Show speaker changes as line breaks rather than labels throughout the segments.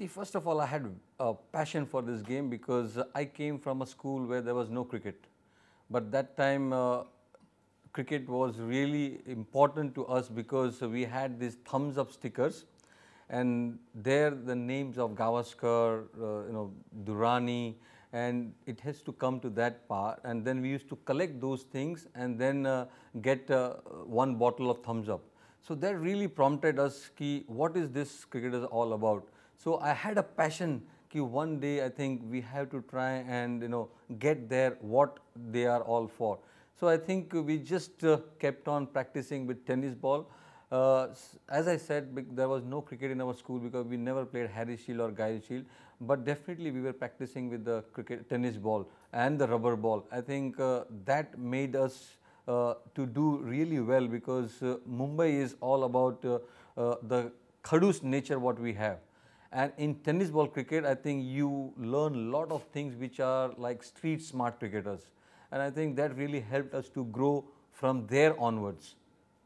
See, first of all, I had a passion for this game because I came from a school where there was no cricket. But that time, uh, cricket was really important to us because we had these thumbs up stickers and there the names of Gavaskar, uh, you know, Durrani and it has to come to that part and then we used to collect those things and then uh, get uh, one bottle of thumbs up. So that really prompted us ki what is this cricket is all about. So I had a passion that one day I think we have to try and you know get there what they are all for. So I think we just uh, kept on practicing with tennis ball. Uh, as I said, there was no cricket in our school because we never played Harry Shield or Guy Shield, but definitely we were practicing with the cricket, tennis ball and the rubber ball. I think uh, that made us uh, to do really well because uh, Mumbai is all about uh, the khadus nature what we have. And in tennis ball cricket, I think you learn a lot of things which are like street smart cricketers. And I think that really helped us to grow from there onwards.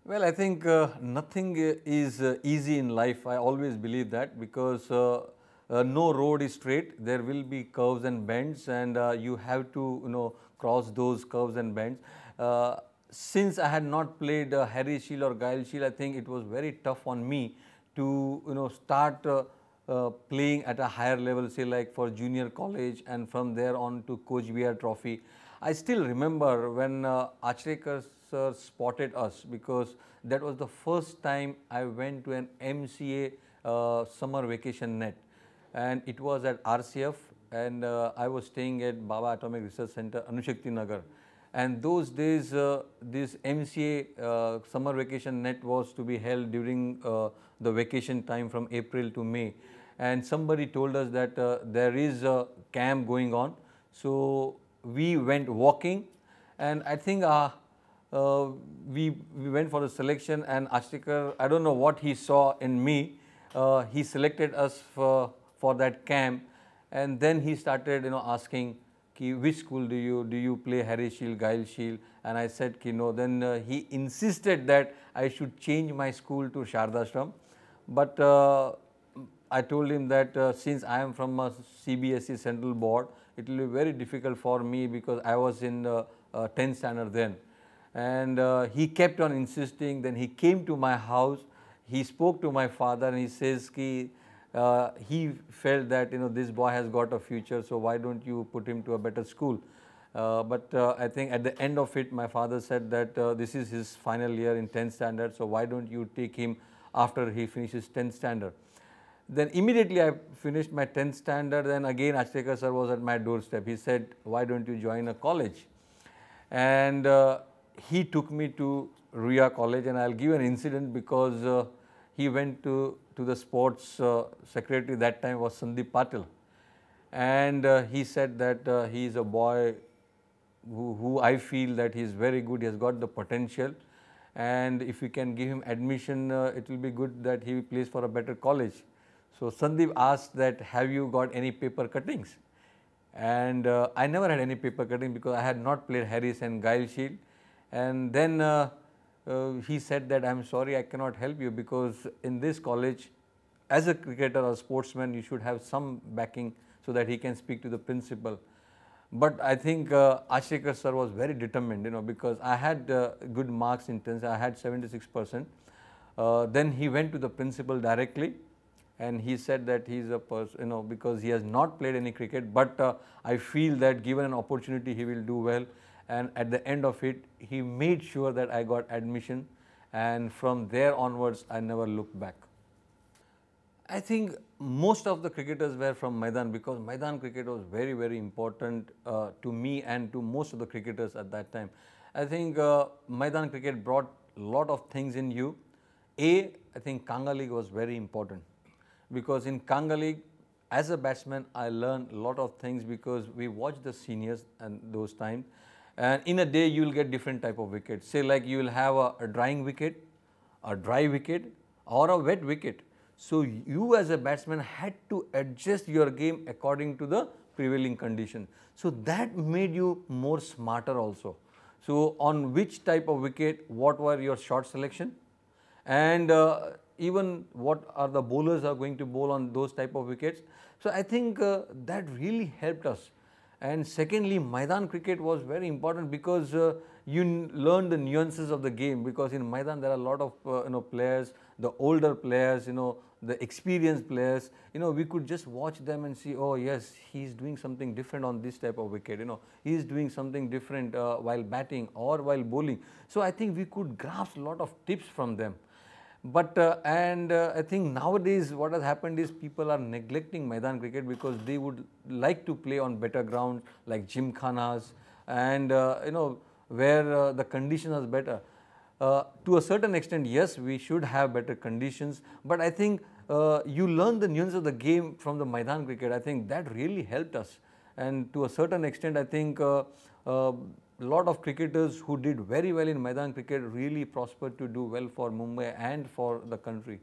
Well, I think uh, nothing uh, is uh, easy in life. I always believe that because uh, uh, no road is straight. There will be curves and bends and uh, you have to, you know, cross those curves and bends. since I had not played Harry Shield or Gail Shield, I think it was very tough on me to, you know, start uh, playing at a higher level, say like for junior college and from there on to Coach BR Trophy. I still remember when uh, Achrekar sir spotted us because that was the first time I went to an MCA uh, summer vacation net and it was at RCF and uh, I was staying at Baba Atomic Research Center, Anushakti Nagar and those days uh, this MCA uh, summer vacation net was to be held during uh, the vacation time from April to May and somebody told us that uh, there is a camp going on. So, we went walking and I think uh, uh, we, we went for the selection and Ashtikar, I do not know what he saw in me, he selected us for, for that camp and then he started you know asking Ki which school do you do you play Harry Shield, Gail Shield and I said ki no then uh, he insisted that I should change my school to Shardashram but uh, I told him that uh, since I am from a CBSE central board it will be very difficult for me because I was in 10th uh, standard then and uh, he kept on insisting then he came to my house he spoke to my father and he says ki uh, he felt that you know this boy has got a future, so why don't you put him to a better school? Uh, but uh, I think at the end of it, my father said that uh, this is his final year in 10th standard, so why don't you take him after he finishes 10th standard? Then immediately I finished my 10th standard, then again Achtekar sir was at my doorstep. He said, why don't you join a college? And uh, he took me to Ria College and I will give an incident because uh, he went to, to the sports uh, secretary that time was Sandeep Patil and uh, he said that uh, he is a boy who, who I feel that he is very good, he has got the potential and if we can give him admission, uh, it will be good that he plays for a better college. So, Sandeep asked that have you got any paper cuttings and uh, I never had any paper cutting because I had not played Harris and Guile Shield and then uh, uh, he said that I am sorry I cannot help you because in this college as a cricketer or sportsman you should have some backing so that he can speak to the principal. But I think uh, Ashikar sir was very determined, you know, because I had uh, good marks in terms; I had 76 percent. Uh, then he went to the principal directly and he said that he is a person, you know, because he has not played any cricket, but uh, I feel that given an opportunity he will do well and at the end of it, he made sure that I got admission and from there onwards, I never looked back. I think most of the cricketers were from Maidan because Maidan cricket was very, very important uh, to me and to most of the cricketers at that time. I think uh, Maidan cricket brought a lot of things in you. A, I think Kanga League was very important because in Kanga League, as a batsman, I learned a lot of things because we watched the seniors and those times and in a day you will get different type of wicket. Say like you will have a, a drying wicket, a dry wicket or a wet wicket. So, you as a batsman had to adjust your game according to the prevailing condition. So, that made you more smarter also. So, on which type of wicket, what were your shot selection and uh, even what are the bowlers are going to bowl on those type of wickets. So, I think uh, that really helped us and secondly, Maidan cricket was very important because uh, you learn the nuances of the game because in Maidan there are a lot of uh, you know players, the older players, you know, the experienced players. You know, we could just watch them and see, oh yes, he's doing something different on this type of wicket. You know, he's doing something different uh, while batting or while bowling. So I think we could grasp a lot of tips from them. But uh, and uh, I think nowadays what has happened is people are neglecting Maidan cricket because they would like to play on better ground like gymkhanas and uh, you know where uh, the condition is better. Uh, to a certain extent, yes, we should have better conditions, but I think uh, you learn the nuance of the game from the Maidan cricket. I think that really helped us and to a certain extent, I think a lot of cricketers who did very well in Maidan cricket really prospered to do well for Mumbai and for the country.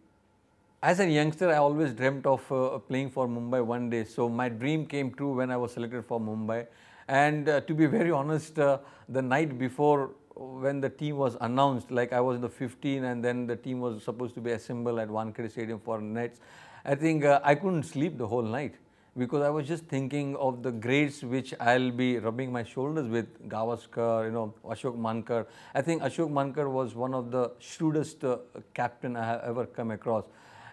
As a youngster, I always dreamt of uh, playing for Mumbai one day. So my dream came true when I was selected for Mumbai. And uh, to be very honest, uh, the night before uh, when the team was announced, like I was in the 15 and then the team was supposed to be assembled at Wankhede Stadium for Nets, I think uh, I couldn't sleep the whole night because I was just thinking of the greats which I'll be rubbing my shoulders with Gavaskar, you know, Ashok Mankar. I think Ashok Mankar was one of the shrewdest uh, captain I have ever come across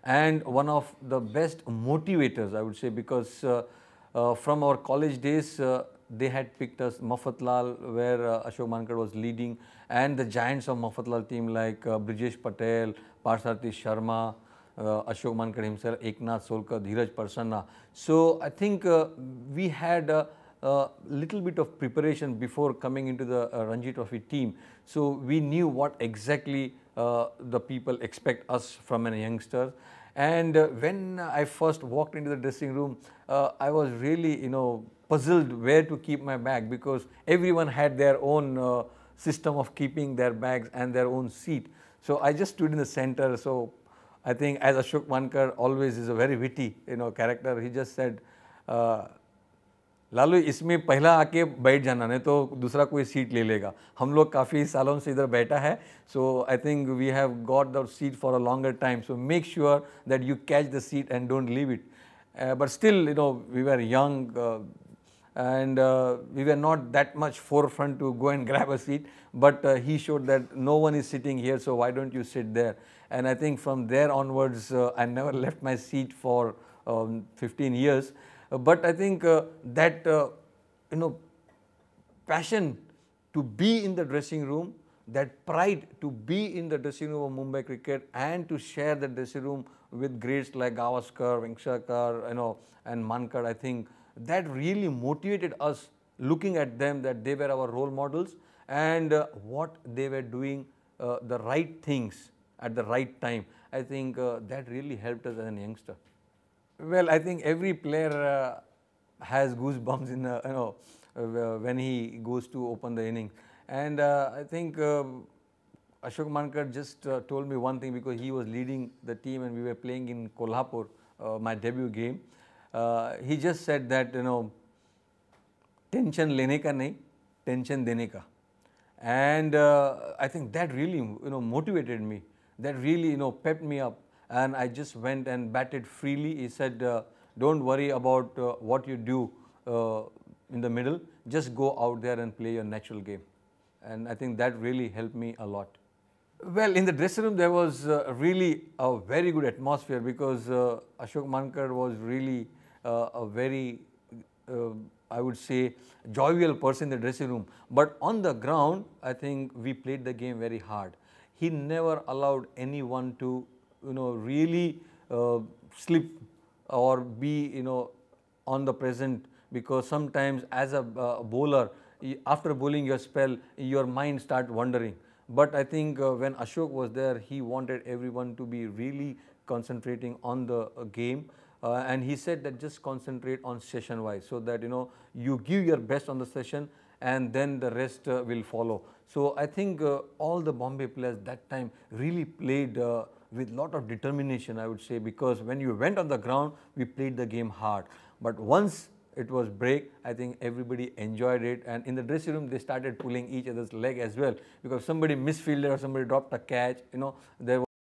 and one of the best motivators I would say because uh, uh, from our college days uh, they had picked us Mafatlal where uh, Ashok Mankar was leading and the giants of Mafatlal team like uh, Brijesh Patel, Parsarthi Sharma, uh, Ashok Mankar himself, Eknath Solkar, Dheeraj Parsanna. So I think uh, we had a little bit of preparation before coming into the uh, Ranji Trophy team. So we knew what exactly the people expect us from a youngster. And when I first walked into the dressing room, I was really, you know, puzzled where to keep my bag because everyone had their own uh, system of keeping their bags and their own seat. So I just stood in the center. So I think as Ashok Mankar always is a very witty, you know, character. He just said, uh, "Lalu, isme pehla aake baith jana ne, to dusra koi seat le lega. Hum log kafi salon se idhar so I think we have got the seat for a longer time. So make sure that you catch the seat and don't leave it. Uh, but still, you know, we were young. Uh, and uh, we were not that much forefront to go and grab a seat, but uh, he showed that no one is sitting here, so why don't you sit there? And I think from there onwards, uh, I never left my seat for um, 15 years. Uh, but I think uh, that, uh, you know, passion to be in the dressing room, that pride to be in the dressing room of Mumbai cricket and to share the dressing room with greats like Gavaskar, Vinkshakar, you know, and Mankad, I think that really motivated us looking at them that they were our role models and uh, what they were doing uh, the right things at the right time. I think uh, that really helped us as a youngster. Well, I think every player uh, has goosebumps in uh, you know uh, when he goes to open the inning, and I think um, Ashok Mankar just told me one thing because he was leading the team and we were playing in Kolhapur, my debut game. Uh, he just said that you know, tension लेने ka nahi, tension dene ka, and uh, I think that really you know motivated me. That really you know pepped me up, and I just went and batted freely. He said, uh, "Don't worry about uh, what you do uh, in the middle. Just go out there and play your natural game." And I think that really helped me a lot. Well, in the dressing room, there was uh, really a very good atmosphere because uh, Ashok Mankar was really uh, a very, uh, I would say, jovial person in the dressing room. But on the ground, I think we played the game very hard. He never allowed anyone to, you know, really uh, slip or be, you know, on the present because sometimes as a uh, bowler, after bowling your spell, your mind starts wandering. But I think uh, when Ashok was there, he wanted everyone to be really concentrating on the uh, game. Uh, and he said that just concentrate on session wise so that you know you give your best on the session and then the rest uh, will follow. So I think uh, all the Bombay players that time really played uh, with lot of determination I would say because when you went on the ground we played the game hard. But once it was break. I think everybody enjoyed it. And in the dressing room, they started pulling each other's leg as well because somebody misfielded or somebody dropped a catch. You know, there